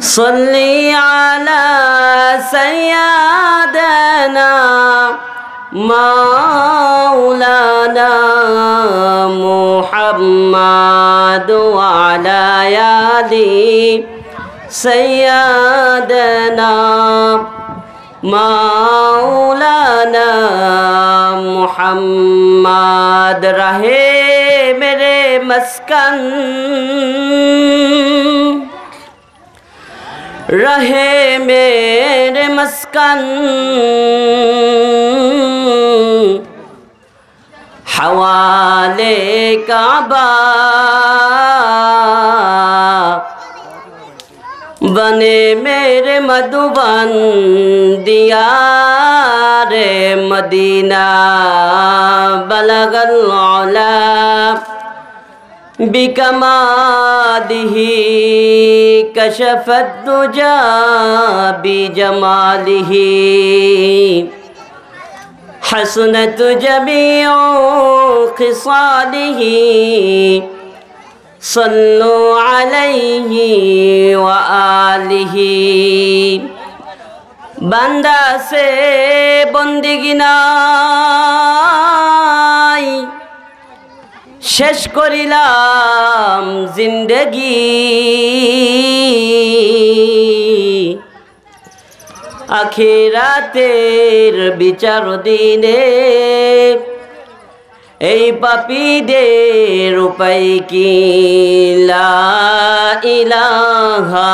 صلي على سيدنا مولانا محمد وعلى يدي سيدنا مولانا محمد رہے مسكن रहे मेरे मस्कन हवाले काबा बने मेरे मधुबन दिया रे मदीना बलगल بکمالہ کشف تجمال حسن تجیوں سوالہ سنو آلیہ عالہ بندہ سے بندی گنا শেষ করিলাম জিন্দগি আখিরাতের বিচার দিনে এই পাপীদের উপায় কি ইলাহা ইলাহা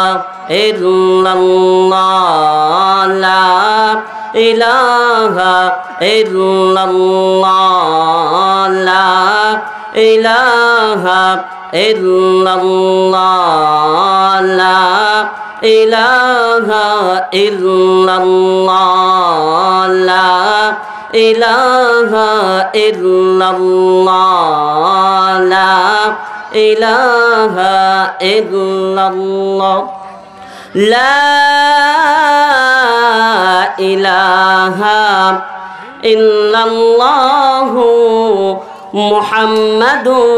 ইলাহা ইল্লাল্লাহ ইলাহা ইল্লাল্লাহ লা ইলাহা ইল্লাল্লাহ লা ইলাহা ইল্লাল্লাহ লা ইলাহা ইল্লাল্লাহ লা ইলাহা ইল্লাল্লাহু মোহাম্মদুর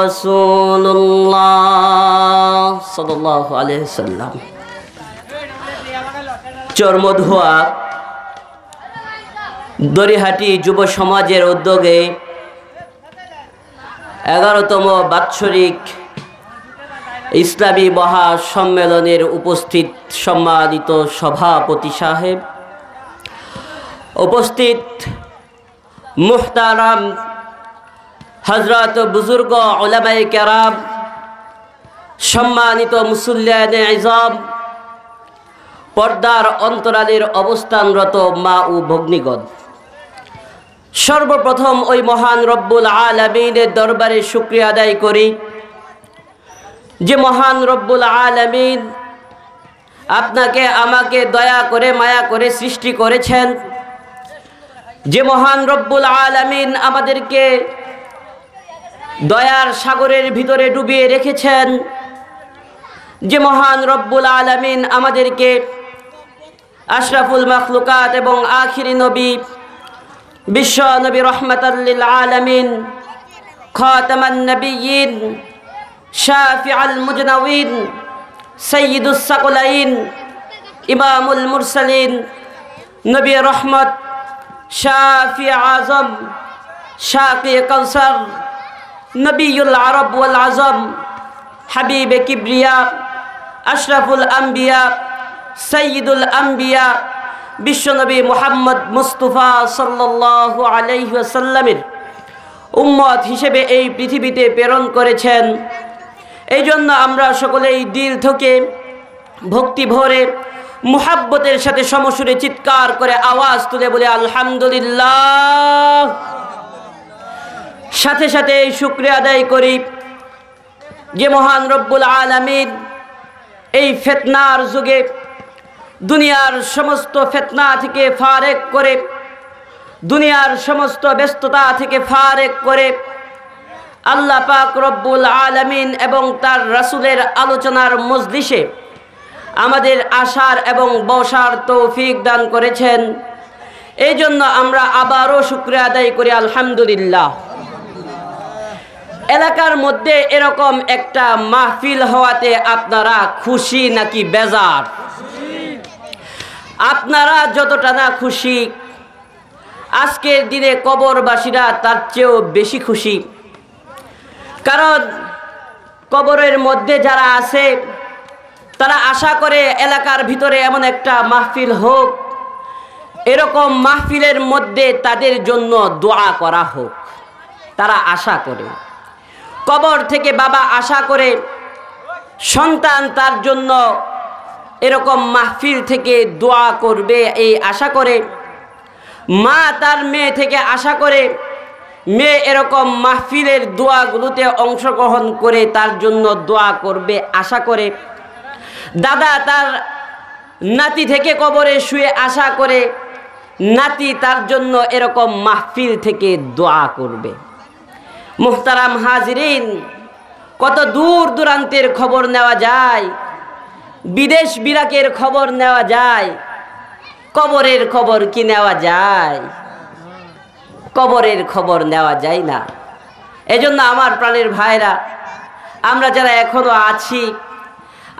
রসুল্লাহ সাল্লাহ আলহ্লাম চর্মধোয়া দড়িহাটি যুব সমাজের উদ্যোগে এগারোতম বাৎসরিক ইসলামী মহাসম্মেলনের উপস্থিত সম্মানিত সভাপতি সাহেব উপস্থিত মুহতারাম হজরত বুজুর্গ ওলামাই কেরাম সম্মানিত মুসুল্লানে আজম পর্দার অন্তরালের অবস্থানরত মা ও ভগ্নিগণ সর্বপ্রথম ওই মহান রব্বুল আলমিনের দরবারে শুক্রিয়া আদায় করি যে মহান রব্বুল আলমিন আপনাকে আমাকে দয়া করে মায়া করে সৃষ্টি করেছেন যে মহান রব্বুল আলমিন আমাদেরকে দয়ার সাগরের ভিতরে ডুবিয়ে রেখেছেন যে মহান রব্বুল আলমিন আমাদেরকে আশরাফুল মখলুকাত এবং আখিরি নবী বিশ্ব নবী রহমতাল্লিল আলমিন খতামান নবীন শাফি আল মুজনাউন সৈয়দুসাকুলাইন ইমামুল মুরসালিন নবী রহমত শাফি আজম শাফি কৌসর নবীল আরব ওয়াল আজম হাবিব কিবরিয়া আশরাফুল আম্বিয়া সঈদুল আম্বিয়া বিশ্বনবী মোহাম্মদ মুস্তফা সাল্লাহ আলাইসাল্লামের উম্মত হিসেবে এই পৃথিবীতে প্রেরণ করেছেন এই জন্য আমরা সকলেই দিল থেকে ভক্তি ভরে মুহাব্বতের সাথে সমসুরে চিৎকার করে আওয়াজ তুলে বলে আলহামদুলিল্লাহ সাথে সাথে শুক্রিয়া আদায় করি যে মহান রব্বুল আলমিন এই ফেতনার যুগে দুনিয়ার সমস্ত ফেতনা থেকে ফারেক করে দুনিয়ার সমস্ত ব্যস্ততা থেকে ফারেক করে আল্লাহ পাক রব্বুল আলমিন এবং তার রাসুলের আলোচনার মজলিসে আমাদের আশার এবং বসার তৌফিক দান করেছেন এই জন্য আমরা আবারও শুক্রিয়া আদায় করি আলহামদুলিল্লাহ এলাকার মধ্যে এরকম একটা মাহফিল হওয়াতে আপনারা খুশি নাকি বেজার আপনারা যতটা না খুশি আজকের দিনে কবরবাসীরা তার চেয়েও বেশি খুশি কারণ কবরের মধ্যে যারা আছে তারা আশা করে এলাকার ভিতরে এমন একটা মাহফিল হোক এরকম মাহফিলের মধ্যে তাদের জন্য দোয়া করা হোক তারা আশা করে কবর থেকে বাবা আশা করে সন্তান তার জন্য এরকম মাহফিল থেকে দোয়া করবে এই আশা করে মা তার মেয়ে থেকে আশা করে মেয়ে এরকম মাহফিলের দোয়াগুলোতে অংশগ্রহণ করে তার জন্য দোয়া করবে আশা করে দাদা তার নাতি থেকে কবরে শুয়ে আশা করে নাতি তার জন্য এরকম মাহফিল থেকে দোয়া করবে মোহতারাম হাজিরিন কত দূর দূরান্তের খবর নেওয়া যায় বিদেশ বিরাকের খবর নেওয়া যায় কবরের খবর কি নেওয়া যায় কবরের খবর নেওয়া যায় না এজন্য আমার প্রাণের ভাইরা আমরা যারা এখনও আছি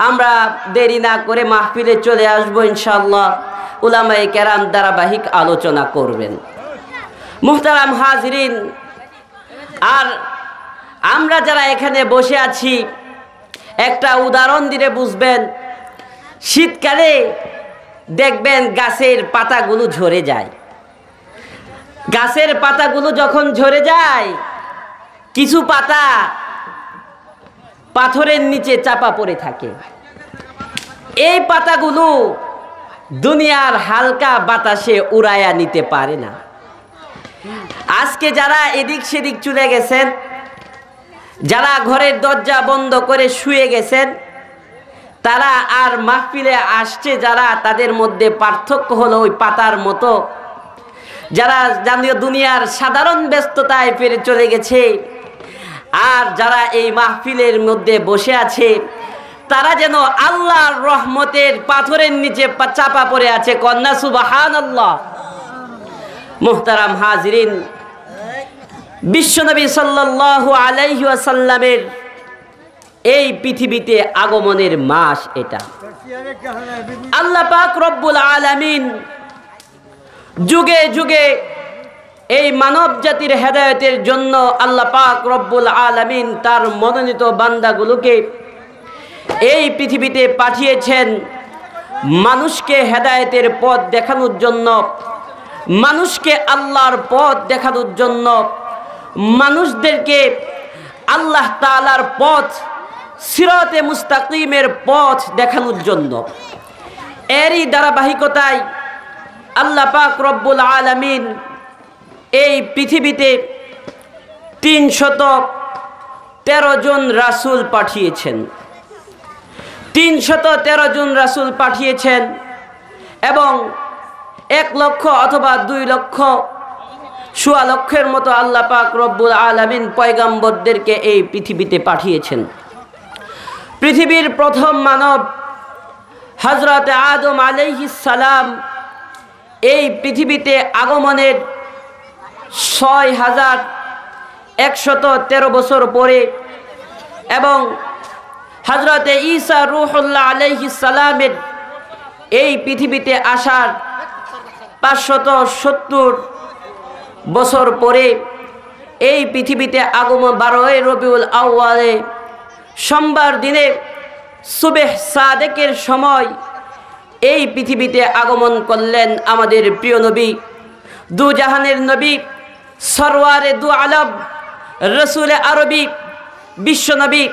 আমরা দেরি না করে মাহফিলে চলে আসবো ইনশাল্লাহ উলামায়ে কেরাম ধারাবাহিক আলোচনা করবেন মুহতারাম হাজরিন আর আমরা যারা এখানে বসে আছি একটা উদাহরণ দিলে বুঝবেন শীতকালে দেখবেন গাছের পাতাগুলো ঝরে যায় গাছের পাতাগুলো যখন ঝরে যায় কিছু পাতা পাথরের নিচে চাপা পড়ে থাকে এই পাতাগুলো দুনিয়ার হালকা বাতাসে উড়াইয়া নিতে পারে না আজকে যারা এদিক সেদিক চলে গেছেন যারা ঘরের দরজা বন্ধ করে শুয়ে গেছেন তারা আর মাহফিলে আসছে যারা তাদের মধ্যে পার্থক্য হলো ওই পাতার মতো যারা জানিও দুনিয়ার সাধারণ ব্যস্ততায় ফিরে চলে গেছে আর যারা এই মাহফিলের মধ্যে বসে আছে তারা যেন আল্লাহর রহমতের পাথরের নিচে চাপা পড়ে আছে কন্যা সুবাহান আল্লাহ মোহতারাম হাজরিন বিশ্বনবী সাল্লাল্লাহু আলাইসাল্লামের এই পৃথিবীতে আগমনের মাস এটা আল্লাহ পাক রব্বুল আলামিন যুগে যুগে এই মানব জাতির হেদায়তের জন্য আল্লাহ পাক রব্বুল আলামিন তার মনোনীত বান্দাগুলোকে এই পৃথিবীতে পাঠিয়েছেন মানুষকে হেদায়তের পথ দেখানোর জন্য মানুষকে আল্লাহর পথ দেখানোর জন্য মানুষদেরকে আল্লাহ তালার পথ সিরতে মুস্তাকিমের পথ দেখানোর জন্য এরই ধারাবাহিকতায় আল্লাহ পাক রব্বুল আলমিন এই পৃথিবীতে তিনশত তেরো জন রাসুল পাঠিয়েছেন তিনশত তেরো জন রাসুল পাঠিয়েছেন এবং এক লক্ষ অথবা দুই লক্ষ সোয়া লক্ষের মতো আল্লাহ পাক রব্বুল আলমিন পয়গাম্বরদেরকে এই পৃথিবীতে পাঠিয়েছেন পৃথিবীর প্রথম মানব হজরত আদম সালাম এই পৃথিবীতে আগমনের ছয় হাজার একশত তেরো বছর পরে এবং হজরতে ঈসা রুহল্লা সালামের এই পৃথিবীতে আসার পাঁচশত সত্তর বছর পরে এই পৃথিবীতে আগমন বারোই রবিউল আউ্বালে সোমবার দিনে সুবেহ সাদেকের সময় এই পৃথিবীতে আগমন করলেন আমাদের প্রিয় নবী দুজাহানের নবী সরওয়ারে দু আলব রসুল আরবি বিশ্বনবী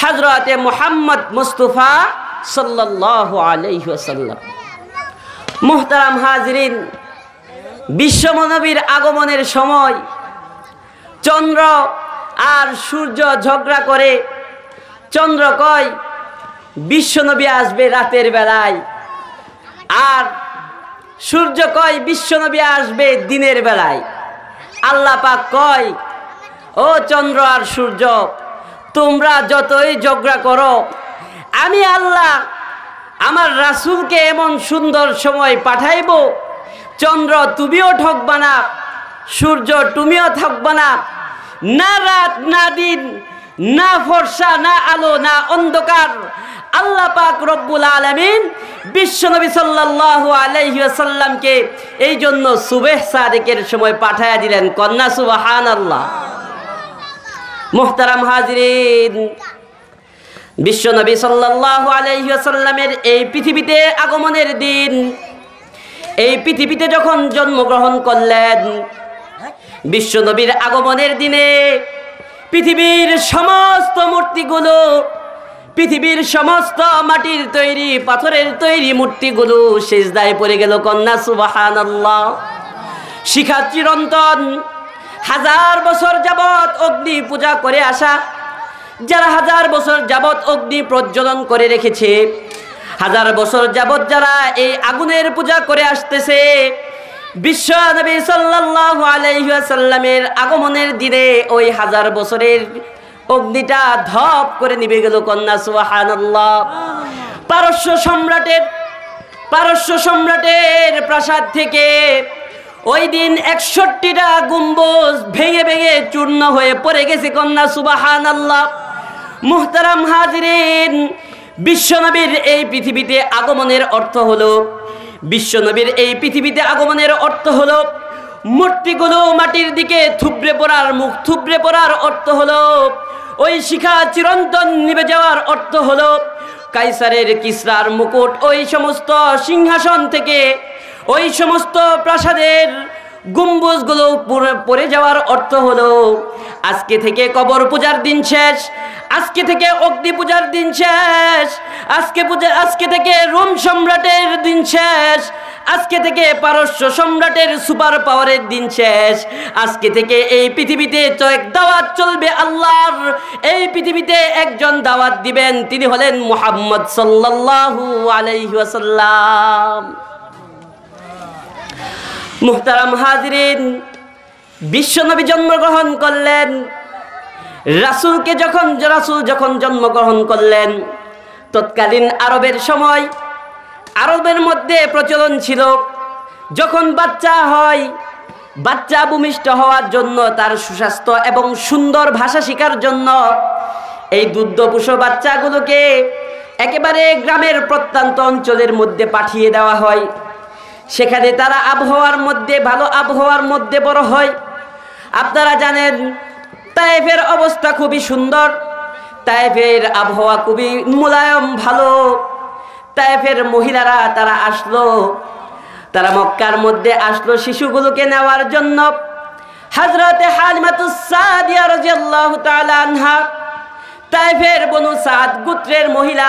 হজরতে মোহাম্মদ মুস্তফা সাল্লাহ আলহ্লাম মোহতারাম হাজরিন বিশ্বমানবীর আগমনের সময় চন্দ্র আর সূর্য ঝগড়া করে চন্দ্র কয় বিশ্বনবী আসবে রাতের বেলায় আর সূর্য কয় বিশ্বনবী আসবে দিনের বেলায় আল্লাহ পাক কয় ও চন্দ্র আর সূর্য তোমরা যতই ঝগড়া করো আমি আল্লাহ আমার রাসুলকে এমন সুন্দর সময় পাঠাইব চন্দ্র তুমিও ঠকবা না সূর্য তুমিও থাকবা না না রাত না দিন না ফর্সা না আলো না অন্ধকার আল্লাহ পাক রব্বুল আলমিন বিশ্বনবী সাল্লাল্লাহু আলাইহি আসাল্লামকে এই জন্য সুবেহ সাদেকের সময় পাঠাইয়া দিলেন কন্যা সুবাহান আল্লাহ মোহতারাম হাজরিন বিশ্বনবী সাল্লাল্লাহু আলাইহি ওয়াসাল্লামের এই পৃথিবীতে আগমনের দিন এই পৃথিবীতে যখন জন্মগ্রহণ করলেন বিশ্বনবীর আগমনের দিনে পৃথিবীর সমস্ত মূর্তিগুলো পৃথিবীর সমস্ত মাটির তৈরি পাথরের তৈরি মূর্তিগুলো সেজদায় পড়ে গেল কন্যা সুবাহানাল্লাহ শিখা চিরন্তন হাজার বছর যাবৎ অগ্নি পূজা করে আসা যারা হাজার বছর যাবৎ অগ্নি প্রজ্বলন করে রেখেছে হাজার বছর যাবৎ যারা এই আগুনের পূজা করে আসতেছে বিশ্ব নবী সাল্লাহ আলহিহাসাল্লামের আগমনের দিনে ওই হাজার বছরের অগ্নিটা ধপ করে নিবে গেল কন্যা সুহানাল্লাহ পারস্য সম্রাটের পারস্য সম্রাটের প্রাসাদ থেকে ওই দিন একষট্টিটা গুম্বজ ভেঙে ভেঙে চূর্ণ হয়ে পড়ে গেছে কন্যা সুবাহান আল্লাহ মোহতারাম হাজিরেন বিশ্বনবীর এই পৃথিবীতে আগমনের অর্থ হলো বিশ্বনবীর এই পৃথিবীতে আগমনের অর্থ হলো মূর্তিগুলো মাটির দিকে থুবড়ে পড়ার মুখ থুবড়ে পড়ার অর্থ হলো ওই শিখা চিরন্তন নিবে যাওয়ার অর্থ হলো কাইসারের কিসরার মুকুট ওই সমস্ত সিংহাসন থেকে ওই সমস্ত প্রাসাদের গম্বুজগুলো পড়ে যাওয়ার অর্থ হলো আজকে থেকে কবর পূজার দিন শেষ আজকে থেকে অগ্নি পূজার দিন শেষ আজকে পূজা আজকে থেকে রোম সম্রাটের দিন শেষ আজকে থেকে পারস্য সম্রাটের সুপার পাওয়ারের দিন শেষ আজকে থেকে এই পৃথিবীতে এক দাওয়াত চলবে আল্লাহর এই পৃথিবীতে একজন দাওয়াত দিবেন তিনি হলেন মোহাম্মদ সাল্লাল্লাহু আলাইহি ওয়াসাল্লাম মুহতারাম হাজিরিন বিশ্বনবী জন্মগ্রহণ করলেন রাসুলকে যখন রাসুল যখন জন্মগ্রহণ করলেন তৎকালীন আরবের সময় আরবের মধ্যে প্রচলন ছিল যখন বাচ্চা হয় বাচ্চা ভূমিষ্ঠ হওয়ার জন্য তার সুস্বাস্থ্য এবং সুন্দর ভাষা শেখার জন্য এই দুগ্ধপুষ বাচ্চাগুলোকে একেবারে গ্রামের প্রত্যন্ত অঞ্চলের মধ্যে পাঠিয়ে দেওয়া হয় সেখানে তারা আবহাওয়ার মধ্যে ভালো আবহাওয়ার মধ্যে বড় হয় আপনারা জানেন তাইফের অবস্থা খুবই সুন্দর তাইফের আবহাওয়া খুবই মোলায়ম ভালো তাইফের মহিলারা তারা আসলো তারা মক্কার মধ্যে আসলো শিশুগুলোকে নেওয়ার জন্য হাজরতে আনহা তাইফের বনু সাদ গুত্রের মহিলা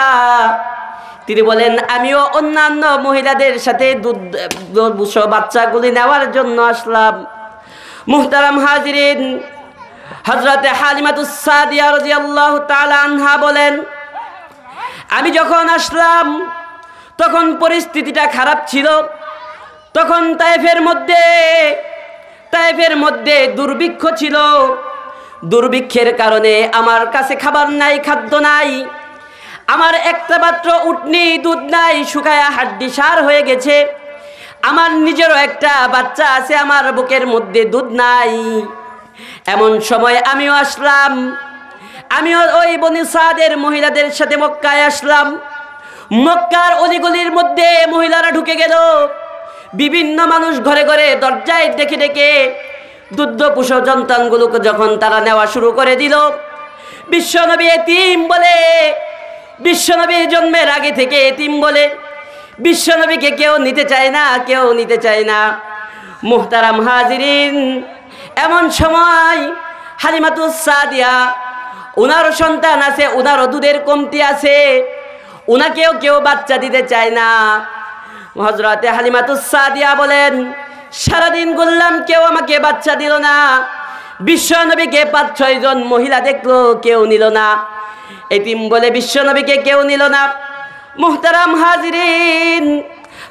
তিনি বলেন আমিও অন্যান্য মহিলাদের সাথে দুধ বাচ্চাগুলি নেওয়ার জন্য আসলাম মুহতারাম হাজিরিন হজরতে হালিমাতুসাদিয়া আনহা বলেন আমি যখন আসলাম তখন পরিস্থিতিটা খারাপ ছিল তখন তাইফের মধ্যে তাইফের মধ্যে দুর্ভিক্ষ ছিল দুর্ভিক্ষের কারণে আমার কাছে খাবার নাই খাদ্য নাই আমার একটা মাত্র উটনি দুধ নাই শুকায়া হাড্ডি সার হয়ে গেছে আমার নিজেরও একটা বাচ্চা আছে আমার বুকের মধ্যে দুধ নাই এমন সময় আমিও আসলাম আমিও ওই বনি সাদের মহিলাদের সাথে মক্কায় আসলাম মক্কার অলিগলির মধ্যে মহিলারা ঢুকে গেল বিভিন্ন মানুষ ঘরে ঘরে দরজায় দেখে ডেকে দুগ্ধপুষ সন্তানগুলোকে যখন তারা নেওয়া শুরু করে দিল বিশ্বনবী এতিম বলে বিশ্বনবী জন্মের আগে থেকে এতিম বলে বিশ্বনবীকে কেউ নিতে চায় না কেউ নিতে চায় না মোহতারাম হাজিরিন এমন সময় হালিমাতুস সাদিয়া ওনারও সন্তান আছে ওনারও দুধের কমতি আছে ওনাকেও কেউ বাচ্চা দিতে চায় না হজরতে হালিমাতুস সাদিয়া বলেন সারাদিন গুললাম কেউ আমাকে বাচ্চা দিল না বিশ্বনবীকে পাঁচ ছয় জন মহিলা দেখলো কেউ নিল না এটিম বলে বিশ্বনবীকে কেউ নিল না মোহতারাম হাজিরিন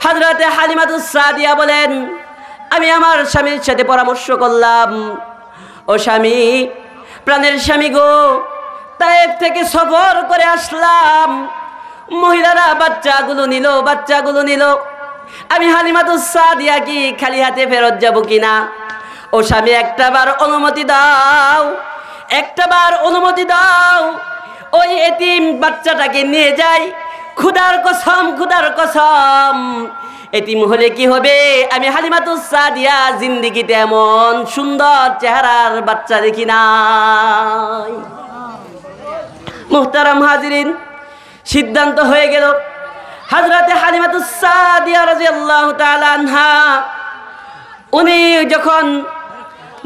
হজরতে হালিমাতুস সাদিয়া বলেন আমি আমার স্বামীর সাথে পরামর্শ করলাম ও স্বামী প্রাণের স্বামী গো তাই থেকে সফর করে আসলাম মহিলারা বাচ্চাগুলো নিল বাচ্চাগুলো নিল আমি হালিমাতু দিয়া কি খালি হাতে ফেরত যাব কিনা ও স্বামী একটাবার অনুমতি দাও একটাবার অনুমতি দাও ওই এতিম বাচ্চাটাকে নিয়ে যাই ক্ষুদার কসম ক্ষুদার কসম এতিম হলে কি হবে আমি সাদিয়া জিন্দিগিতে এমন সুন্দর চেহারার বাচ্চা দেখি নাই মুহতারাম হাজিরিন সিদ্ধান্ত হয়ে গেল হাজরাতে সাদিয়া রাজি আল্লাহ আনহা উনি যখন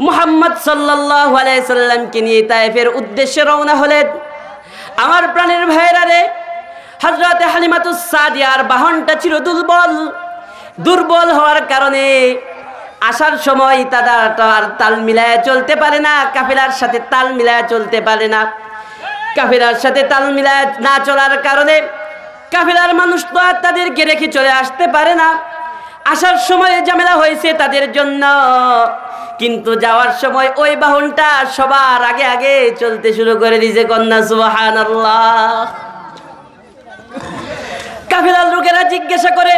মোহাম্মদ সাল্লাহ আলাইহি সাল্লামকে নিয়ে ফের উদ্দেশ্যে রওনা হলেন আমার প্রাণের ভাইরারে রে হজরত হালিমাতুস বাহনটা ছিল দুর্বল দুর্বল হওয়ার কারণে আসার সময় তারা আর তাল মিলায় চলতে পারে না কাফিলার সাথে তাল মিলায় চলতে পারে না কাফিলার সাথে তাল মিলায় না চলার কারণে কাফিলার মানুষ তো আর তাদেরকে রেখে চলে আসতে পারে না আসার সময় ঝামেলা হয়েছে তাদের জন্য কিন্তু যাওয়ার সময় ওই বাহনটা সবার আগে আগে চলতে শুরু করে দিয়েছে কন্যা সুবাহান কাফিলার লোকেরা জিজ্ঞাসা করে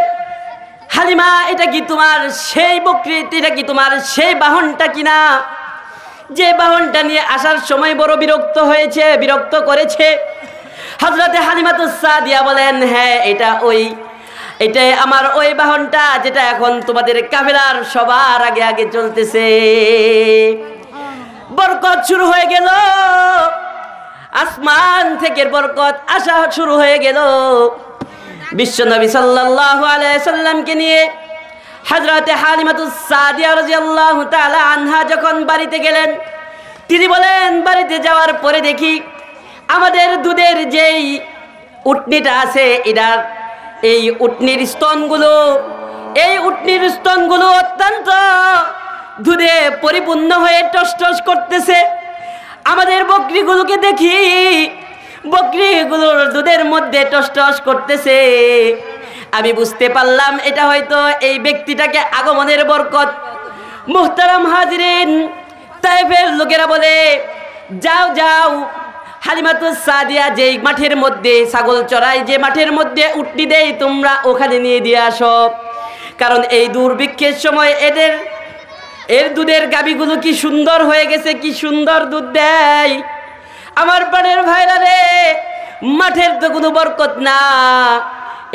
হালিমা এটা কি তোমার সেই বকরিত এটা কি তোমার সেই বাহনটা কিনা যে বাহনটা নিয়ে আসার সময় বড় বিরক্ত হয়েছে বিরক্ত করেছে হজরতে হালিমাতুসা দিয়া বলেন হ্যাঁ এটা ওই এটাই আমার ওই বাহনটা যেটা এখন তোমাদের কাবিলার সবার আগে আগে চলতেছে বরকত শুরু হয়ে গেল আসমান থেকে বরকত আসা শুরু হয়ে গেল বিশ্ব নবী সাল্লাল্লাহু আলাইহি সাল্লামকে নিয়ে হযরতে হালিমাতুস সাদিয়া রাদিয়াল্লাহু তাআলা আনহা যখন বাড়িতে গেলেন তিনি বলেন বাড়িতে যাওয়ার পরে দেখি আমাদের দুধের যেই উটনিটা আছে এটার এই উটনির স্তনগুলো এই উটনির স্তনগুলো অত্যন্ত দুধে পরিপূর্ণ হয়ে টস টস করতেছে আমাদের বকরিগুলোকে দেখি বকরিগুলোর দুধের মধ্যে টস টস করতেছে আমি বুঝতে পারলাম এটা হয়তো এই ব্যক্তিটাকে আগমনের বরকত মুহতারাম হাজরিন তাইফের লোকেরা বলে যাও যাও হালিমাতুস সাদিয়া যেই মাঠের মধ্যে ছাগল চড়াই যে মাঠের মধ্যে উঠটি দেই তোমরা ওখানে নিয়ে দিয়ে আসো কারণ এই দুর্ভিক্ষের সময় এদের এর দুধের গাবিগুলো কি সুন্দর হয়ে গেছে কি সুন্দর দুধ দেয় আমার বানের ভাইরা রে মাঠের তো কোনো বরকত না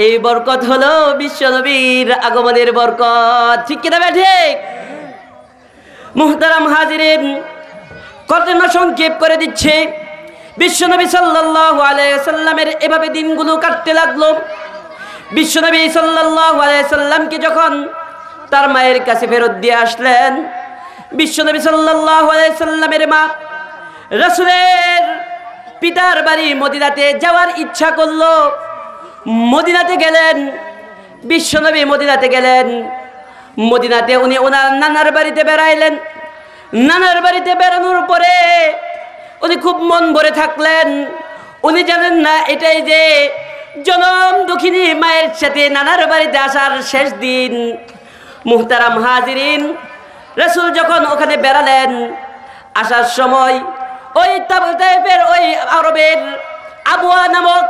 এই বরকত হলো বিশ্বনবীর আগমনের বরকত ঠিক কিনা ভাই ঠিক মুহতারাম হাজিরের ঘটনা সংক্ষেপ করে দিচ্ছে বিশ্বনবী সাল্লাল্লাহু আলাইহি এভাবে দিনগুলো কাটতে লাগলো বিশ্বনবী সাল্লাল্লাহু আলাইহি যখন তার মায়ের কাছে ফেরত দিয়ে আসলেন বিশ্বনবী সাল্লাল্লাহু আলাইহি মা রসুলের পিতার বাড়ি মদিনাতে যাওয়ার ইচ্ছা করল মদিনাতে গেলেন বিশ্বনবী মদিনাতে গেলেন মদিনাতে উনি ওনার নানার বাড়িতে বেড়াইলেন নানার বাড়িতে বেড়ানোর পরে উনি খুব মন ভরে থাকলেন উনি জানেন না এটাই যে জনম দুঃখিনী মায়ের সাথে নানার বাড়িতে আসার শেষ দিন মুহতারাম হাজিরিন রসুল যখন ওখানে বেড়ালেন আসার সময় ওই তাবুতাইফের ওই আরবের আবুয়া নামক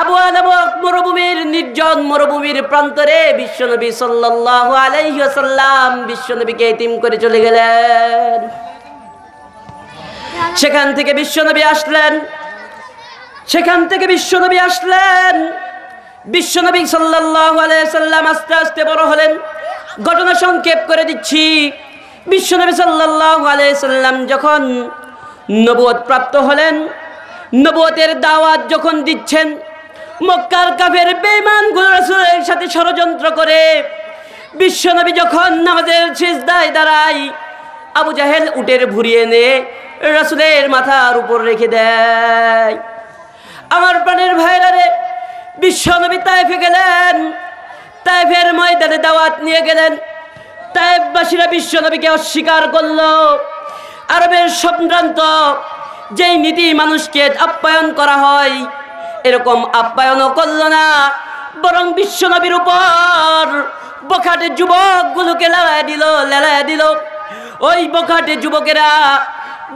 আবুয়া নামক মরুভূমির নির্জন মরুভূমির প্রান্তরে বিশ্বনবী সাল্লাল্লাহু আলাইহি ওয়াসাল্লাম বিশ্বনবীকে এতিম করে চলে গেলেন সেখান থেকে বিশ্বনবী আসলেন সেখান থেকে বিশ্বনবী আসলেন বিশ্বনবী সাল্লাল্লাহু আলাইহি সাল্লাম আস্তে আস্তে বড় হলেন ঘটনা সংক্ষেপ করে দিচ্ছি বিশ্বনবী সাল্লাল্লাহু আলাইহি সাল্লাম যখন নবুয়ত প্রাপ্ত হলেন নবুয়তের দাওয়াত যখন দিচ্ছেন মক্কার কাফের বেমান রাসূলের সাথে ষড়যন্ত্র করে বিশ্বনবী যখন নামাজের সিজদায় দাঁড়াই আবু জাহেল উটের ভুরিয়ে নে রাসুলের মাথার উপর রেখে দেয় আমার প্রাণের ভাইরা রে বিশ্বনবী তাইফে গেলেন তাইফের ময়দানে দাওয়াত নিয়ে গেলেন তাইফবাসীরা বিশ্বনবীকে অস্বীকার করলো আরবের সম্ভ্রান্ত যেই নীতি মানুষকে আপ্যায়ন করা হয় এরকম আপ্যায়নও করল না বরং বিশ্বনবীর উপর বখাটে যুবকগুলোকে লালায় দিল লালায় দিল ওই বখাটে যুবকেরা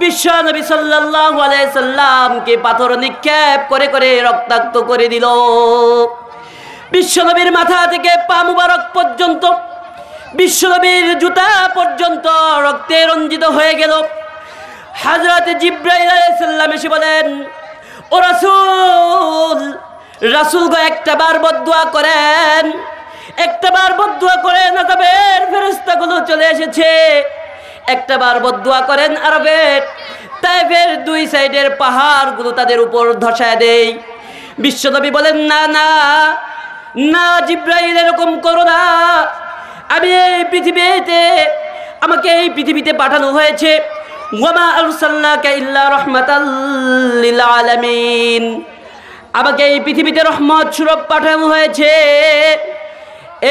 বিশ্ব নবী সাল্লাল্লাহু পাথর নিক্ষেপ করে করে রক্তাক্ত করে দিল বিশ্বনবীর মাথা থেকে পা মুবারক পর্যন্ত বিশ্বনবীর জুতা পর্যন্ত রক্তে রঞ্জিত হয়ে গেল হাজরত জিব্রাহিম আলাইসাল্লাম এসে বলেন ও রাসুল রাসুল গো একটা বার বদুয়া করেন একটা বার বদুয়া করেন আরবের ফেরস্তাগুলো চলে এসেছে একটা বার বদুয়া করেন আরবের তাইফের দুই সাইডের পাহাড়গুলো তাদের উপর ধসায় দেয় বিশ্বনবী বলেন না না না জিব্রাহিল এরকম করো না আমি এই পৃথিবীতে আমাকে এই পৃথিবীতে পাঠানো হয়েছে ওয়ামা আরসালনাকা ইল্লা রাহমাতাল লিল আলামিন আমাকে এই পৃথিবীতে রহমত সুরভ পাঠানো হয়েছে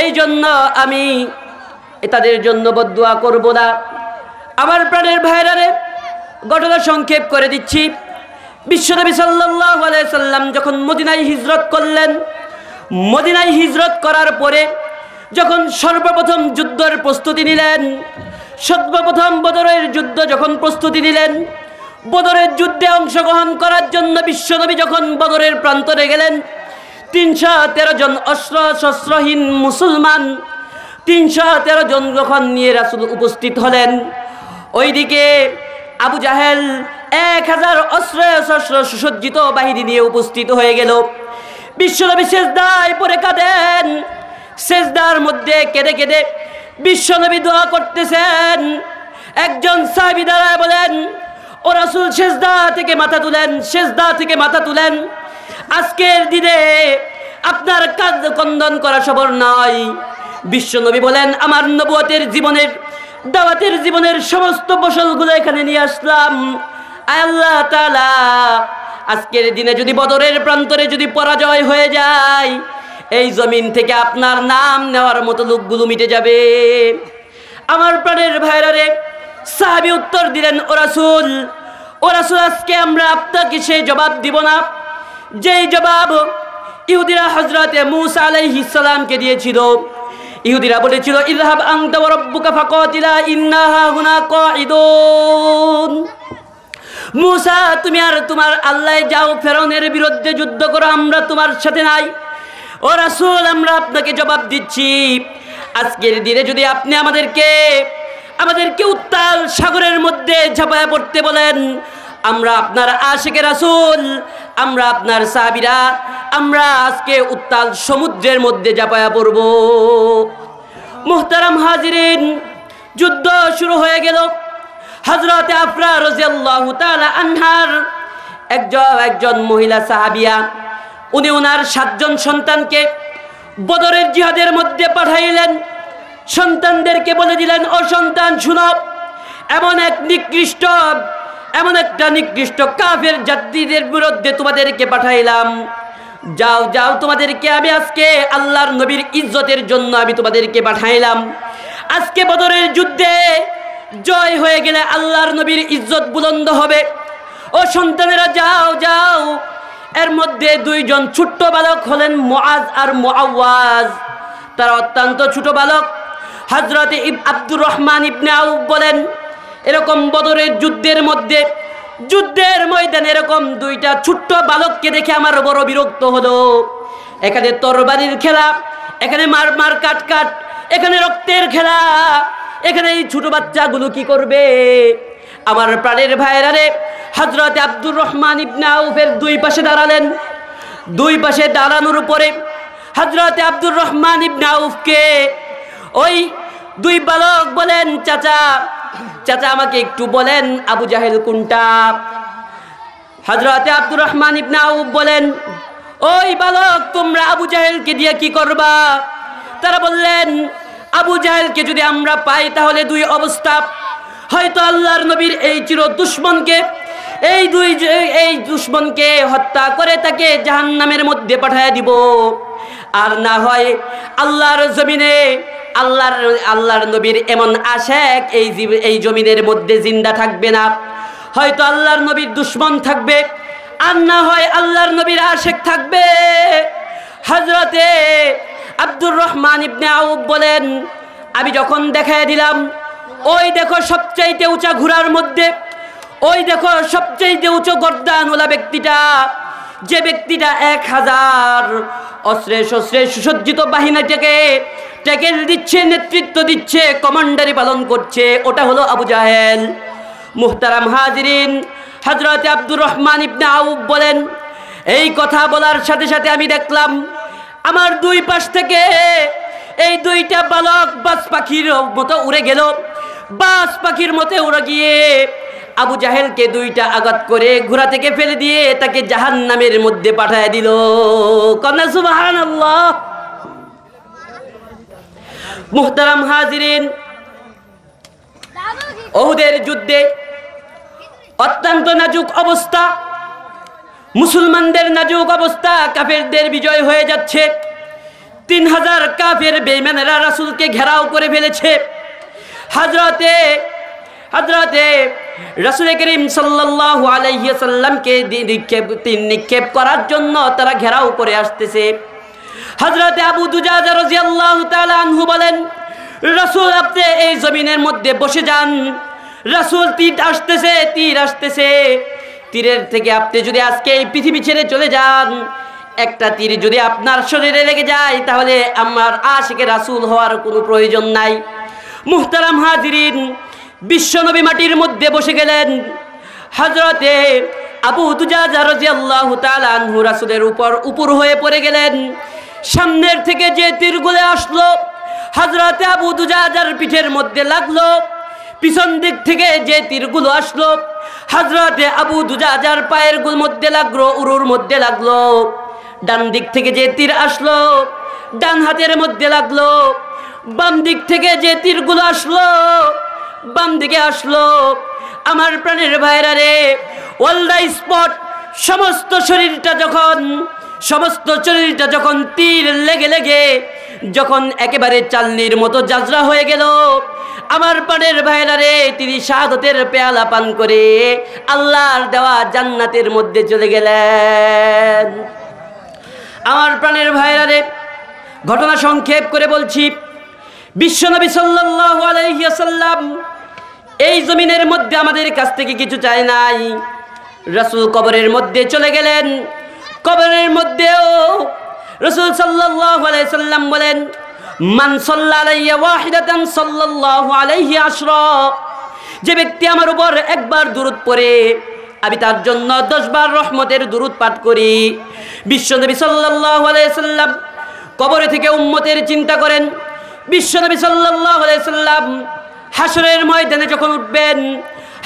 এই জন্য আমি তাদের জন্য বদুয়া করব না আমার প্রাণের ভাইরারে ঘটনা সংক্ষেপ করে দিচ্ছি বিশ্বনবী সাল্লাম যখন মদিনায় হিজরত করলেন মদিনায় হিজরত করার পরে যখন সর্বপ্রথম যুদ্ধের প্রস্তুতি নিলেন সর্বপ্রথম বদরের যুদ্ধ যখন প্রস্তুতি দিলেন বদরের যুদ্ধে অংশগ্রহণ করার জন্য বিশ্বনবী যখন বদরের প্রান্তরে গেলেন তিনশো তেরো জন অস্ত্র শস্ত্রহীন মুসলমান তিনশো তেরো জন যখন নিয়ে রাসুল উপস্থিত হলেন ওইদিকে আবু জাহেল এক হাজার অস্ত্র শস্ত্র সুসজ্জিত বাহিনী নিয়ে উপস্থিত হয়ে গেল বিশ্বনবী শেষদায় পরে কাঁদেন শেষদার মধ্যে কেঁদে কেঁদে বিশ্বনবী দোয়া করতেছেন একজন সাহাবি দাঁড়ায় বলেন ও রাসুল শেষদা থেকে মাথা তুলেন শেষদা থেকে মাথা তুলেন আজকের দিনে আপনার কাজ কন্দন করা সবর নয় বিশ্বনবী বলেন আমার নবুয়তের জীবনের দাওয়াতের জীবনের সমস্ত ফসলগুলো এখানে নিয়ে আসলাম আল্লাহ তালা আজকের দিনে যদি বদরের প্রান্তরে যদি পরাজয় হয়ে যায় এই জমিন থেকে আপনার নাম নেওয়ার মতো লোকগুলো মিটে যাবে আমার প্রাণের ভাইরা রে সাহাবি উত্তর দিলেন ওরাসুল ওরাসুল আজকে আমরা আপনাকে সেই জবাব দিব না যেই জবাব ইহুদিরা হজরতে মুসা সালামকে দিয়েছিল ইহুদিরা বলেছিল ইলহাব আংতা রব্বুকা ফাকাতিলা ইন্নাহা হুনা কাঈদুন মুসা তুমি আর তোমার আল্লাহ যাও ফেরনের বিরুদ্ধে যুদ্ধ করো আমরা তোমার সাথে নাই ও রাসুল আমরা আপনাকে জবাব দিচ্ছি আজকের দিনে যদি আপনি আমাদেরকে আমাদেরকে উত্তাল সাগরের মধ্যে ঝাঁপায় পড়তে বলেন আমরা আপনার আশেখের রাসুল আমরা আপনার সাবিরা আমরা আজকে উত্তাল সমুদ্রের মধ্যে ঝাপায়া পড়ব মোহতারাম হাজিরিন যুদ্ধ শুরু হয়ে গেল হজরতে আফরা রোজাল্লাহ তাআলা আনহার একজন একজন মহিলা সাহাবিয়া উনি ওনার সাতজন সন্তানকে বদরের জিহাদের মধ্যে পাঠাইলেন সন্তানদেরকে বলে দিলেন ও সন্তান শুনব এমন এক নিকৃষ্ট এমন একটা নিকৃষ্ট কাফের জাতিদের বিরুদ্ধে তোমাদেরকে পাঠাইলাম যাও যাও তোমাদেরকে আমি আজকে আল্লাহর নবীর ইজ্জতের জন্য আমি তোমাদেরকে পাঠাইলাম আজকে বদরের যুদ্ধে জয় হয়ে গেলে আল্লাহর নবীর ইজ্জত বুলন্দ হবে ও সন্তানেরা যাও যাও এর মধ্যে দুইজন ছোট্ট বালক হলেন মোয়াজ আর মোয়াজ তারা অত্যন্ত ছোট বালক হজরত ইব আব্দুর রহমান ইবনে আউব বলেন এরকম বদরের যুদ্ধের মধ্যে যুদ্ধের ময়দান এরকম দুইটা ছোট্ট বালককে দেখে আমার বড় বিরক্ত হলো এখানে তরবারির খেলা এখানে মার মার কাট কাট এখানে রক্তের খেলা এখানে এই ছোট বাচ্চাগুলো কি করবে আমার প্রাণের ভাইরা রে হজরত আব্দুর রহমান ইবনাউফের দুই পাশে দাঁড়ালেন দুই পাশে দাঁড়ানোর উপরে হজরত আব্দুর রহমান ইবনাউফকে ওই দুই বালক বলেন চাচা চাচা আমাকে একটু বলেন আবু জাহেল কোনটা হজরত আব্দুর রহমান ইবনাউফ বলেন ওই বালক তোমরা আবু জাহেলকে দিয়ে কি করবা তারা বললেন আবু জাহেলকে যদি আমরা পাই তাহলে দুই অবস্থা হয়তো আল্লাহর নবীর এই চির দুশ্মনকে এই দুই এই দুশ্মনকে হত্যা করে তাকে জাহান্নামের মধ্যে পাঠায় দিব আর না হয় আল্লাহর জমিনে আল্লাহর আল্লাহর নবীর এমন আশেক এই এই জমিনের মধ্যে জিন্দা থাকবে না হয়তো আল্লাহর নবীর দুশ্মন থাকবে আর না হয় আল্লাহর নবীর আশেক থাকবে হজরতে আব্দুর রহমান ইবনে আউব বলেন আমি যখন দেখায় দিলাম ওই দেখো সবচাইতে উঁচা ঘোড়ার মধ্যে ওই দেখো সবচাইতে উঁচু ওলা ব্যক্তিটা যে ব্যক্তিটা এক হাজার অস্ত্রে শস্ত্রে সুসজ্জিত বাহিনীটাকে ট্যাকেল দিচ্ছে নেতৃত্ব দিচ্ছে কমান্ডারি পালন করছে ওটা হলো আবু জাহেল মুহতারাম হাজরিন হজরত আব্দুর রহমান ইবনে আউব বলেন এই কথা বলার সাথে সাথে আমি দেখলাম আমার দুই পাশ থেকে এই দুইটা বালক বাস পাখির মতো উড়ে গেল বাস পাখির মতে ওরা গিয়ে আবু জাহেলকে দুইটা আঘাত করে ঘোড়া থেকে ফেলে দিয়ে তাকে জাহান নামের মধ্যে পাঠায় দিল কন্যা সুবাহান মুহতারাম হাজিরেন অহুদের যুদ্ধে অত্যন্ত নাজুক অবস্থা মুসলমানদের নাজুক অবস্থা কাফেরদের বিজয় হয়ে যাচ্ছে তিন হাজার কাফের বেইমানেরা রাসুলকে ঘেরাও করে ফেলেছে হজরতে হজরতে রসুল করিম সাল্লাহ আলাইসাল্লামকে নিক্ষেপ নিক্ষেপ করার জন্য তারা ঘেরাও করে আসতেছে হজরতে আবু দুজাজা রাজি আল্লাহ আনহু বলেন রাসুল আপনি এই জমিনের মধ্যে বসে যান রসুল তীর আসতেছে তীর আসতেছে তীরের থেকে আপনি যদি আজকে এই পৃথিবী ছেড়ে চলে যান একটা তীর যদি আপনার শরীরে লেগে যায় তাহলে আমার আশিকে রাসুল হওয়ার কোনো প্রয়োজন নাই মুহতারাম হাজিরিন বিশ্বনবী মাটির মধ্যে বসে গেলেন হজরতে আবু তুজাজের রাসুলের উপর উপর হয়ে পড়ে গেলেন সামনের থেকে যে গুলে আসলো হজরতে আবু তুজাজার পিঠের মধ্যে লাগলো পিছন দিক থেকে যে তীরগুলো আসলো হজরতে আবু দুজাজার পায়ের গুল মধ্যে লাগলো উরুর মধ্যে লাগলো ডান দিক থেকে যে তীর আসলো ডান হাতের মধ্যে লাগলো বাম দিক থেকে যে তীরগুলো আসলো বাম দিকে আসলো আমার প্রাণের ভাইরা রে অল দা স্পট সমস্ত শরীরটা যখন সমস্ত শরীরটা যখন তীর লেগে লেগে যখন একেবারে চালনির মতো যাজরা হয়ে গেল আমার পানের ভাইরা রে তিনি শাহাদতের পেয়ালা পান করে আল্লাহর দেওয়া জান্নাতের মধ্যে চলে গেলেন আমার প্রাণের ভাইরা রে ঘটনা সংক্ষেপ করে বলছি বিশ্বনবী সাল্লাম এই জমিনের মধ্যে আমাদের কাছ থেকে কিছু চায় নাই রসুল কবরের মধ্যে চলে গেলেন কবরের মধ্যেও রসুল সাল্লাম বলেন যে ব্যক্তি আমার উপর একবার দূরত পড়ে আমি তার জন্য দশবার রহমতের দূরত পাঠ করি বিশ্বনবী সাল্লাম কবরে থেকে উম্মতের চিন্তা করেন বিশ্বনবী সাল্লাম হাসরের ময়দানে যখন উঠবেন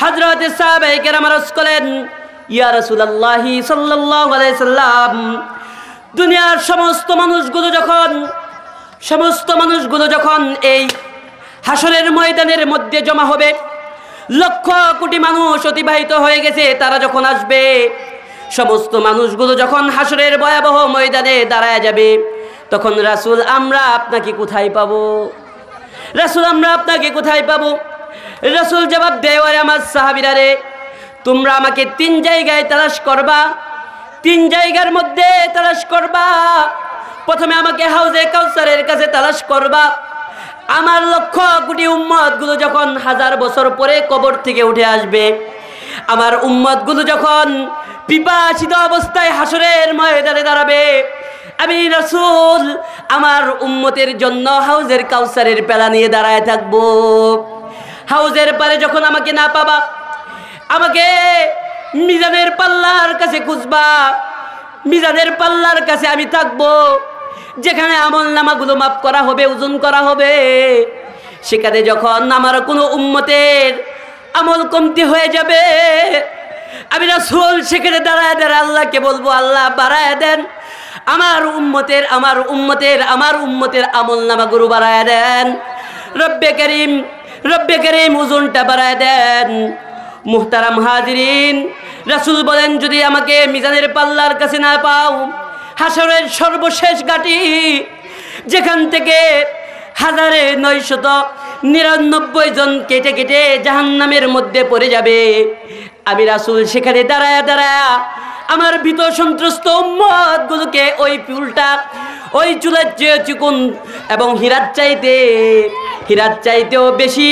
হজরত সাহাবাহিকেরা মারস করেন ইয়া রসুলাল্লাহি সাল্লাহ সাল্লাম দুনিয়ার সমস্ত মানুষগুলো যখন সমস্ত মানুষগুলো যখন এই হাসরের ময়দানের মধ্যে জমা হবে লক্ষ কোটি মানুষ অতিবাহিত হয়ে গেছে তারা যখন আসবে সমস্ত মানুষগুলো যখন হাসরের ভয়াবহ ময়দানে দাঁড়ায় যাবে তখন রাসুল আমরা আপনাকে কোথায় পাব রাসুল আমরা আপনাকে কোথায় পাব রাসুল জবাব দেওয়ারে আমার সাহাবিরা রে তোমরা আমাকে তিন জায়গায় তালাশ করবা তিন জায়গার মধ্যে তালাশ করবা প্রথমে আমাকে হাউজে কাউসারের কাছে তালাশ করবা আমার লক্ষ কোটি উম্মতগুলো যখন হাজার বছর পরে কবর থেকে উঠে আসবে আমার উম্মতগুলো যখন পিপাসিত অবস্থায় হাসরের ময়দানে দাঁড়াবে আমি রসুল আমার উম্মতের জন্য হাউজের কাউসারের পেলা নিয়ে দাঁড়ায় থাকব হাউজের পারে যখন আমাকে না পাবা আমাকে মিজানের পাল্লার কাছে খুঁজবা মিজানের পাল্লার কাছে আমি থাকব যেখানে আমল নামাগুলো মাফ করা হবে ওজন করা হবে সেখানে যখন আমার কোনো উম্মতের আমল কমতি হয়ে যাবে আমি রাসুল সেখানে দাঁড়ায় দাঁড়ায় আল্লাহকে বলবো আল্লাহ বাড়ায় দেন আমার উম্মতের আমার উম্মতের আমার উম্মতের আমল নামা গুরু বাড়ায় দেন রব্বে করিম রব্বে করিম ওজনটা বাড়ায় দেন মুহতারাম হাজরিন রাসুল বলেন যদি আমাকে মিজানের পাল্লার কাছে না পাও হাসরের সর্বশেষ গাটি যেখান থেকে হাজারে নয়শত নিরানব্বই জন কেটে কেটে জাহান্নামের মধ্যে পড়ে যাবে আমি রাসুল সেখানে দাঁড়ায় দাঁড়ায় আমার ভীত সন্ত্রস্ত গুলোকে ওই ফুলটা ওই চুলের চেয়ে চিকুন এবং হীরার চাইতে হীরার চাইতেও বেশি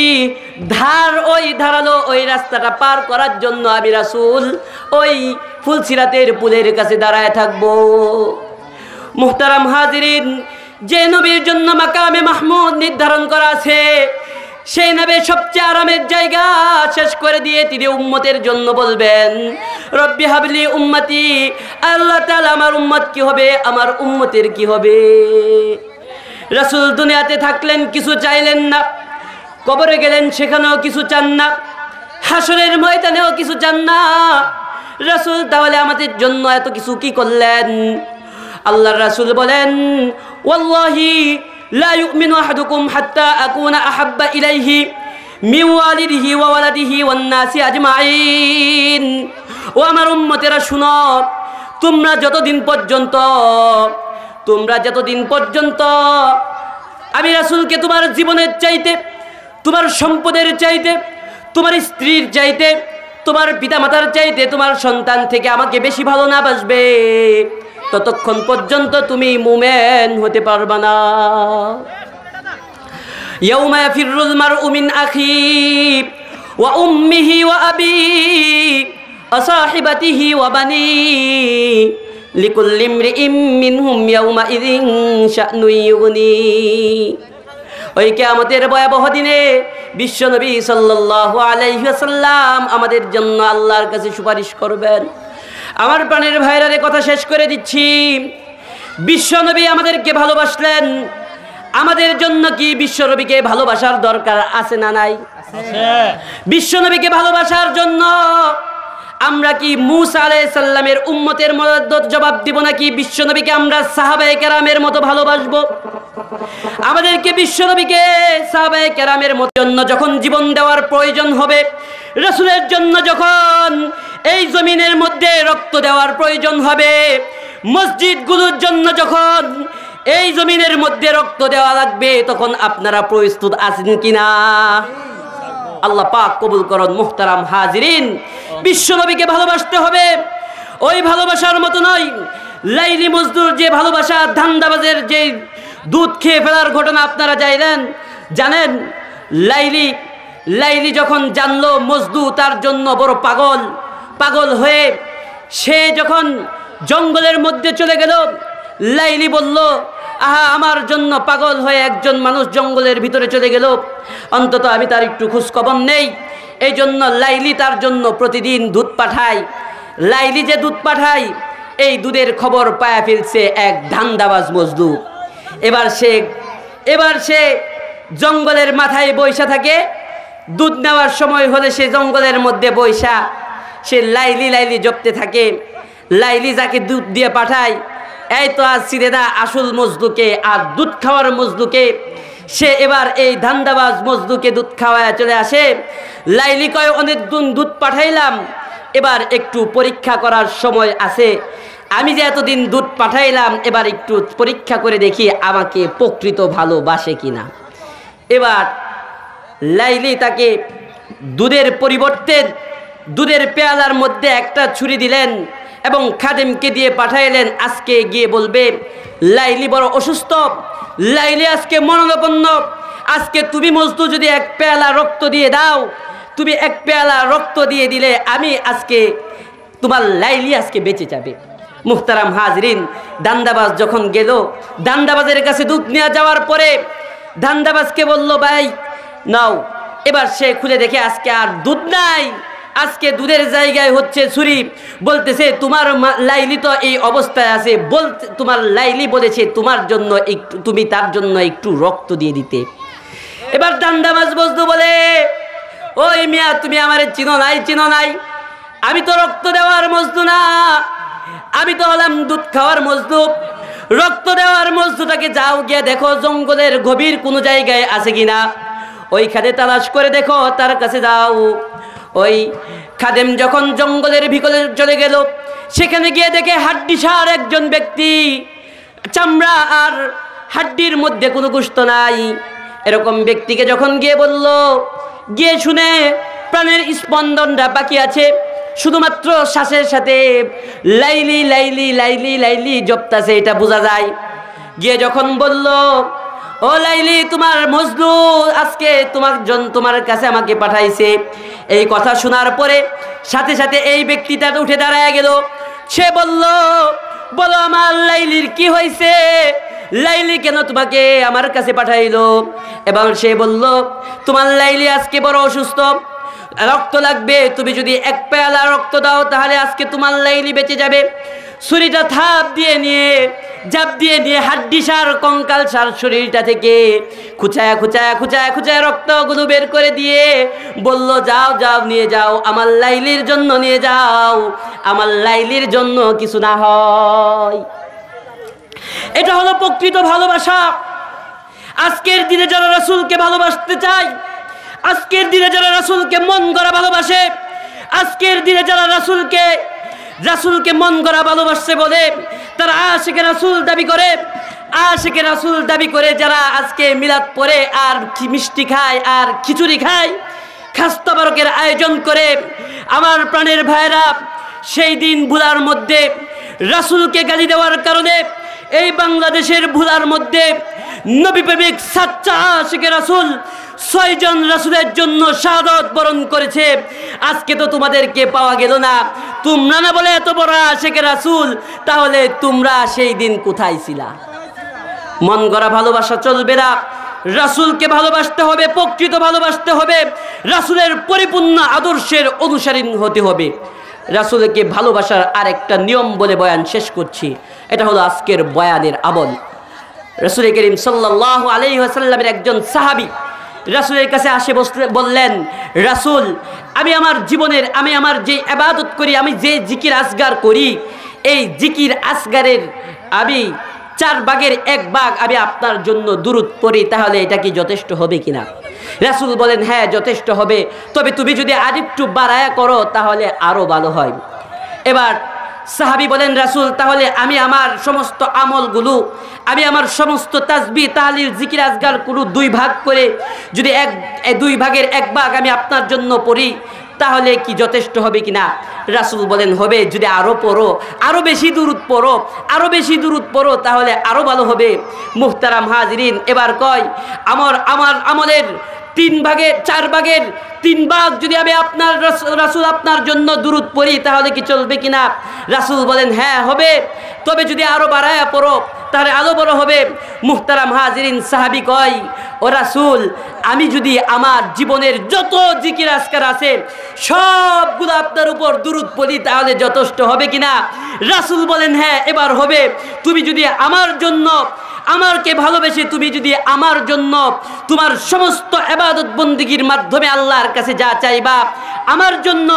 ধার ওই ধারালো ওই রাস্তাটা পার করার জন্য আমি রাসুল ওই ফুলসিরাতের পুলের কাছে দাঁড়ায় থাকবো মুহতারাম হাজির যে নবীর জন্য মাকামে মাহমুদ নির্ধারণ করা আছে সেই নামে সবচেয়ে আরামের জায়গা শেষ করে দিয়ে তিনি উম্মতের জন্য বলবেন রব্বি হাবলি উম্মতি আল্লাহ তাল আমার উম্মত কি হবে আমার উম্মতের কি হবে রাসূল দুনিয়াতে থাকলেন কিছু চাইলেন না কবরে গেলেন সেখানেও কিছু চান না হাসরের ময়দানেও কিছু চান না রাসূল তাহলে আমাদের জন্য এত কিছু কি করলেন আল্লাহ রাসূল বলেন ওল্লাহি لا يؤمن أحدكم حتى أكون أحب إليه من والده وولده والناس أجمعين ও আমার উম্মতেরা শুনো তোমরা যতদিন পর্যন্ত তোমরা যতদিন পর্যন্ত আমি রাসুলকে তোমার জীবনের চাইতে তোমার সম্পদের চাইতে তোমার স্ত্রীর চাইতে তোমার মাতার চাইতে তোমার সন্তান থেকে আমাকে বেশি ভালো না বাসবে ততক্ষণ পর্যন্ত তুমি মুমেন হতে পারবা না ইয়াউমা ফিরুজ মার উমিন আখি ও উম্মিহি ওয়া আবি অসাহিবাতিহি ওয়া বানি লিকুল্লিমরি ইমিন হুম ইয়াউমা ইদিন শাহনুইগুনি ওই কে আমাদের ভয়াবহ দিনে বিশ্বনবী সাল্লাল্লাহু আলাইহি আলাইহাসাল্লাম আমাদের জন্য আল্লাহর কাছে সুপারিশ করবেন আমার প্রাণের ভাইরারে কথা শেষ করে দিচ্ছি বিশ্বনবী আমাদেরকে ভালোবাসলেন আমাদের জন্য কি বিশ্বনবীকে ভালোবাসার দরকার আছে না নাই বিশ্বনবীকে ভালোবাসার জন্য আমরা কি মুসা আলাইসাল্লামের উম্মতের মদত জবাব দিব নাকি বিশ্বনবীকে আমরা সাহাবায়ে কেরামের মতো ভালোবাসবো আমাদেরকে বিশ্বনবীকে সাহাবায়ে কেরামের মতো জন্য যখন জীবন দেওয়ার প্রয়োজন হবে রসুলের জন্য যখন এই জমিনের মধ্যে রক্ত দেওয়ার প্রয়োজন হবে মসজিদগুলোর জন্য যখন এই জমিনের মধ্যে রক্ত দেওয়া লাগবে তখন আপনারা প্রস্তুত আছেন কিনা আল্লাহ পাক কবুল করন মুহতারাম হাজিরিন বিশ্বনবীকে ভালোবাসতে হবে ওই ভালোবাসার মতো নয় লাইনি মজদুর যে ভালোবাসা ধান্দাবাজের যে দুধ খেয়ে ফেলার ঘটনা আপনারা চাইলেন জানেন লাইলি লাইলি যখন জানলো মজদু তার জন্য বড় পাগল পাগল হয়ে সে যখন জঙ্গলের মধ্যে চলে গেল লাইলি বলল আহা আমার জন্য পাগল হয়ে একজন মানুষ জঙ্গলের ভিতরে চলে গেল অন্তত আমি তার একটু খোঁজখবর নেই এই জন্য লাইলি তার জন্য প্রতিদিন দুধ পাঠায় লাইলি যে দুধ পাঠায় এই দুধের খবর পায়া ফেলছে এক ধান্দাবাজ মজদুর এবার সে এবার সে জঙ্গলের মাথায় বৈশা থাকে দুধ নেওয়ার সময় হলে সে জঙ্গলের মধ্যে বৈশা সে লাইলি লাইলি জপতে থাকে লাইলি যাকে দুধ দিয়ে পাঠায় এই তো আজ সিরেদা আসল মজদুকে আর দুধ খাওয়ার মজদুকে সে এবার এই ধান্দাবাজ মজদুকে দুধ খাওয়ায় চলে আসে লাইলি কয় অনেক দুন দুধ পাঠাইলাম এবার একটু পরীক্ষা করার সময় আছে আমি যে এতদিন দুধ পাঠাইলাম এবার একটু পরীক্ষা করে দেখি আমাকে প্রকৃত ভালোবাসে কি না এবার লাইলি তাকে দুধের পরিবর্তে দুধের পেয়ালার মধ্যে একটা ছুরি দিলেন এবং খাদেমকে দিয়ে পাঠাইলেন আজকে গিয়ে বলবে লাইলি বড় অসুস্থ লাইলি আজকে মননপন্ন আজকে তুমি মজদু যদি এক পেয়ালা রক্ত দিয়ে দাও তুমি এক পেয়ালা রক্ত দিয়ে দিলে আমি আজকে তোমার লাইলি আজকে বেঁচে যাবে মুখতারাম হাজরিন দান্দাবাজ যখন গেল দান্দাবাজের কাছে দুধ নেওয়া যাওয়ার পরে দান্দাবাজকে বলল ভাই নাও এবার সে খুলে দেখে আজকে আর দুধ নাই আজকে দুধের জায়গায় হচ্ছে ছুরি বলতেছে তোমার লাইলি তো এই অবস্থায় আছে বল তোমার লাইলি বলেছে তোমার জন্য একটু তুমি তার জন্য একটু রক্ত দিয়ে দিতে এবার ডান্ডা মাছ বসতো বলে ওই মিয়া তুমি আমার চিনো নাই চিনো নাই আমি তো রক্ত দেওয়ার মজদু না আমি তো হলাম দুধ খাওয়ার মজদু রক্ত দেওয়ার মজদুটাকে যাও গিয়ে দেখো জঙ্গলের গভীর কোনো জায়গায় আছে কিনা ওইখানে তালাশ করে দেখো তার কাছে যাও ওই খাদেম যখন জঙ্গলের ভিকলে চলে গেল সেখানে গিয়ে দেখে হাড্ডিসার একজন ব্যক্তি চামড়া আর হাড্ডির মধ্যে কোনো গুস্ত নাই এরকম ব্যক্তিকে যখন গিয়ে বলল গিয়ে শুনে প্রাণের স্পন্দনটা বাকি আছে শুধুমাত্র শ্বাসের সাথে লাইলি লাইলি লাইলি লাইলি জপতাছে এটা বোঝা যায় গিয়ে যখন বলল ও লাইলি তোমার মজলু আজকে তোমার জন তোমার কাছে আমাকে পাঠাইছে এই কথা শোনার পরে সাথে সাথে এই ব্যক্তিটা উঠে দাঁড়ায় গেল সে বলল বলো আমার লাইলির কি হয়েছে লাইলি কেন তোমাকে আমার কাছে পাঠাইলো এবং সে বলল তোমার লাইলি আজকে বড় অসুস্থ রক্ত লাগবে তুমি যদি এক পেয়ালা রক্ত দাও তাহলে আজকে তোমার লাইলি বেঁচে যাবে ছুরিটা থাপ দিয়ে নিয়ে জাপ দিয়ে দিয়ে হাড্ডি সার কঙ্কাল সার শরীরটা থেকে খুচায়া খুচায়া খুচায়া রক্ত গুলো বের করে দিয়ে বলল যাও যাও নিয়ে যাও আমার লাইলির জন্য নিয়ে যাও আমার লাইলির জন্য কিছু না হয় এটা হলো প্রকৃত ভালোবাসা আজকের দিনে যারা রাসুলকে ভালোবাসতে চায় আজকের দিনে যারা রাসুলকে মন করা ভালোবাসে আজকের দিনে যারা রাসুলকে রাসুলকে মন করা ভালোবাসছে বলে তারা আশেকে রাসুল দাবি করে আশেকে রাসুল দাবি করে যারা আজকে মিলাদ পরে আর মিষ্টি খায় আর খিচুড়ি খায় খাস্তাবারকের আয়োজন করে আমার প্রাণের ভাইরা সেই দিন ভুলার মধ্যে রাসুলকে গালি দেওয়ার কারণে এই বাংলাদেশের ভুলার মধ্যে নবীপ্রেমিক সাচ্চা আশেকে রাসুল ছয়জন রাসুলের জন্য শাহাদত বরণ করেছে আজকে তো তোমাদেরকে পাওয়া গেল না তোমরা না বলে এত বড় আশেখ রাসুল তাহলে তোমরা সেই দিন কোথায় ছিলা মন গড়া ভালোবাসা চলবে না রাসুলকে ভালোবাসতে হবে প্রকৃত ভালোবাসতে হবে রাসুলের পরিপূর্ণ আদর্শের অনুসারী হতে হবে রাসুলকে ভালোবাসার আরেকটা নিয়ম বলে বয়ান শেষ করছি এটা হলো আজকের বয়ানের আবল রসুল করিম সাল্লাহ আলহিহাসাল্লামের একজন সাহাবি রাসুলের কাছে আসে বসলে বললেন রাসুল আমি আমার জীবনের আমি আমার যে আবাদত করি আমি যে জিকির আসগার করি এই জিকির আসগারের আমি চার বাগের এক বাঘ আমি আপনার জন্য দূরত পড়ি তাহলে এটা কি যথেষ্ট হবে কিনা রাসুল বলেন হ্যাঁ যথেষ্ট হবে তবে তুমি যদি আরেকটু বাড়ায়া করো তাহলে আরও ভালো হয় এবার সাহাবি বলেন রাসুল তাহলে আমি আমার সমস্ত আমলগুলো আমি আমার সমস্ত তাজবি তাহলিল জিকির কুরু দুই ভাগ করে যদি এক দুই ভাগের এক ভাগ আমি আপনার জন্য পড়ি তাহলে কি যথেষ্ট হবে কি না রাসুল বলেন হবে যদি আরও পড়ো আরও বেশি দূরত পড়ো আরও বেশি দূরত পড়ো তাহলে আরও ভালো হবে মুহতারাম হাজরিন এবার কয় আমার আমার আমলের তিন ভাগের চার ভাগের তিন ভাগ যদি আমি আপনার রাসুল আপনার জন্য দূরত পড়ি তাহলে কি চলবে কিনা রাসুল বলেন হ্যাঁ হবে তবে যদি আরও বাড়ায় পড়ো তাহলে আরও বড় হবে মুহতারাম হাজরিন সাহাবি কয় ও রাসুল আমি যদি আমার জীবনের যত জিকির আজকার আছে সবগুলো আপনার উপর দূরত পড়ি তাহলে যথেষ্ট হবে কিনা রাসুল বলেন হ্যাঁ এবার হবে তুমি যদি আমার জন্য আমারকে ভালোবেসে তুমি যদি আমার জন্য তোমার সমস্ত আবাদত বন্দিগির মাধ্যমে আল্লাহর কাছে যা চাইবা আমার জন্য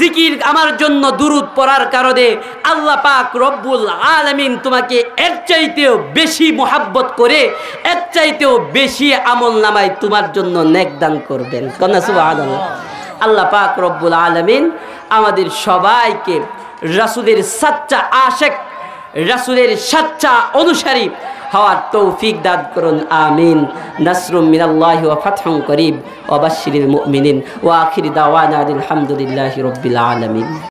জিকির আমার জন্য দুরুদ পড়ার কারণে আল্লাহ পাক রব্বুল আলমিন তোমাকে এর চাইতেও বেশি মোহাব্বত করে এর চাইতেও বেশি আমল নামায় তোমার জন্য নেকদান করবেন আল্লাহ পাক রব্বুল আলমিন আমাদের সবাইকে রাসুলের সাচ্চা আশেক রাসুলের সাচ্চা অনুসারী হওয়ার তৌফিক দান করুন আমিন নাসরুম মিনাল্লাহি ওয়া ফাতহুন করিব ওয়া বাশশিরিল মুমিনিন ওয়া আখির দাওয়ানা আলহামদুলিল্লাহি রাব্বিল আলামিন